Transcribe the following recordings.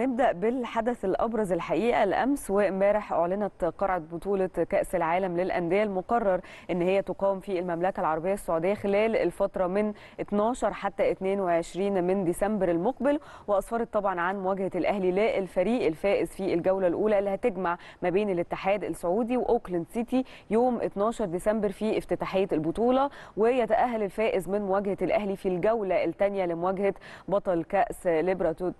نبدأ بالحدث الأبرز الحقيقة الأمس وإمبارح أعلنت قرعة بطولة كأس العالم للأندية المقرر أن هي تقام في المملكة العربية السعودية خلال الفترة من 12 حتى 22 من ديسمبر المقبل وأسفرت طبعا عن مواجهة الأهلي للفريق الفائز في الجولة الأولى اللي هتجمع ما بين الاتحاد السعودي وأوكلاند سيتي يوم 12 ديسمبر في افتتاحية البطولة ويتأهل الفائز من مواجهة الأهلي في الجولة الثانية لمواجهة بطل كأس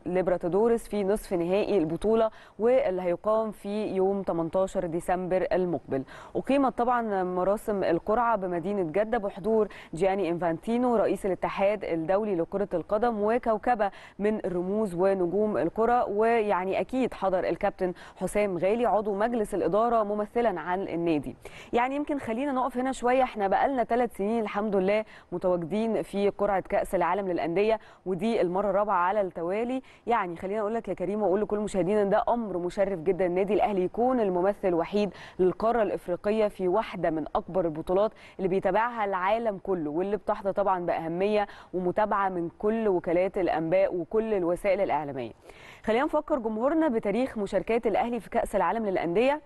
ليبراتادورس في نصف نهائي البطوله واللي هيقام في يوم 18 ديسمبر المقبل اقيمت طبعا مراسم القرعه بمدينه جده بحضور جياني انفانتينو رئيس الاتحاد الدولي لكره القدم وكوكبه من الرموز ونجوم الكره ويعني اكيد حضر الكابتن حسام غالي عضو مجلس الاداره ممثلا عن النادي يعني يمكن خلينا نقف هنا شويه احنا بقالنا ثلاث سنين الحمد لله متواجدين في قرعه كاس العالم للانديه ودي المره الرابعه على التوالي يعني خلينا اقول لك كريم واقول لكل مشاهدينا ان ده امر مشرف جدا النادي الاهلي يكون الممثل الوحيد للقاره الافريقيه في واحده من اكبر البطولات اللي بيتابعها العالم كله واللي بتحظى طبعا باهميه ومتابعه من كل وكالات الانباء وكل الوسائل الاعلاميه. خلينا نفكر جمهورنا بتاريخ مشاركات الاهلي في كاس العالم للانديه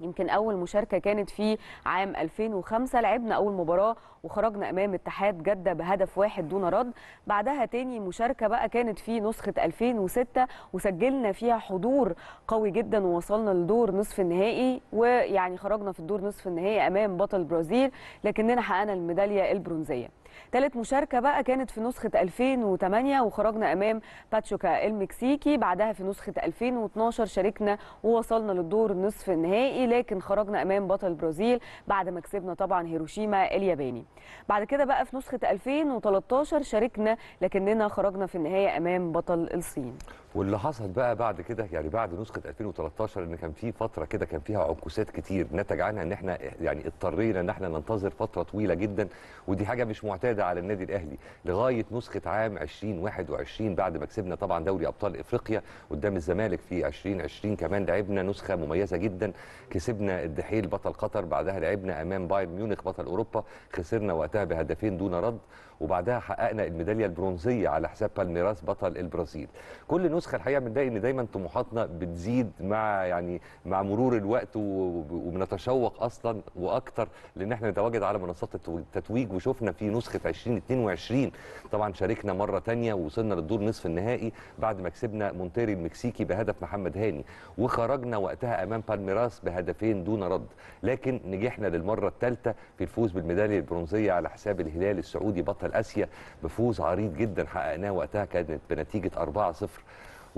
يمكن اول مشاركه كانت في عام 2005 لعبنا اول مباراه وخرجنا امام اتحاد جده بهدف واحد دون رد بعدها تاني مشاركه بقى كانت في نسخه 2006 وسجلنا فيها حضور قوي جدا ووصلنا لدور نصف النهائي ويعني خرجنا في الدور نصف النهائي امام بطل البرازيل لكننا حققنا الميداليه البرونزيه ثالث مشاركة بقى كانت في نسخة 2008 وخرجنا أمام باتشوكا المكسيكي بعدها في نسخة 2012 شاركنا ووصلنا للدور نصف النهائي لكن خرجنا أمام بطل البرازيل بعد ما كسبنا طبعا هيروشيما الياباني بعد كده بقى في نسخة 2013 شاركنا لكننا خرجنا في النهاية أمام بطل الصين واللي حصل بقى بعد كده يعني بعد نسخه 2013 ان كان في فتره كده كان فيها عكوسات كتير نتج عنها ان احنا يعني اضطرينا ان احنا ننتظر فتره طويله جدا ودي حاجه مش معتاده على النادي الاهلي لغايه نسخه عام 2021 بعد ما كسبنا طبعا دوري ابطال افريقيا قدام الزمالك في 2020 كمان لعبنا نسخه مميزه جدا كسبنا الدحيل بطل قطر بعدها لعبنا امام بايرن ميونخ بطل اوروبا خسرنا وقتها بهدفين دون رد وبعدها حققنا الميداليه البرونزيه على حساب بالميراس بطل البرازيل كل نسخه النسخه الحقيقه من ده ان دايما طموحاتنا بتزيد مع يعني مع مرور الوقت وبنتشوق اصلا واكتر لان احنا نتواجد على منصات التتويج وشفنا في نسخه 2022 طبعا شاركنا مره ثانيه ووصلنا للدور نصف النهائي بعد ما كسبنا مونتيري المكسيكي بهدف محمد هاني وخرجنا وقتها امام بالميراس بهدفين دون رد لكن نجحنا للمره الثالثه في الفوز بالميداليه البرونزيه على حساب الهلال السعودي بطل اسيا بفوز عريض جدا حققناه وقتها كانت بنتيجه 4-0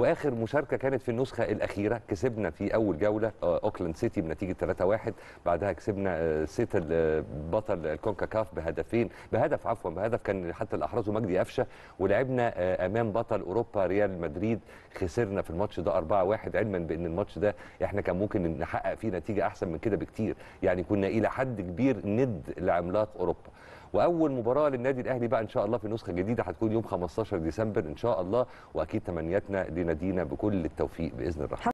واخر مشاركه كانت في النسخه الاخيره كسبنا في اول جوله آه، اوكلاند سيتي بنتيجه 3-1 بعدها كسبنا آه، سيت آه، بطل الكونكا كاف بهدفين بهدف عفوا بهدف كان حتى اللي احرزه مجدي قفشه ولعبنا امام بطل اوروبا ريال مدريد خسرنا في الماتش ده 4-1 علما بان الماتش ده احنا كان ممكن نحقق فيه نتيجه احسن من كده بكتير يعني كنا الى حد كبير ند لعملاق اوروبا واول مباراه للنادي الاهلي بقى ان شاء الله في نسخه جديده هتكون يوم 15 ديسمبر ان شاء الله واكيد تمنياتنا لنادينا بكل التوفيق باذن الرحمن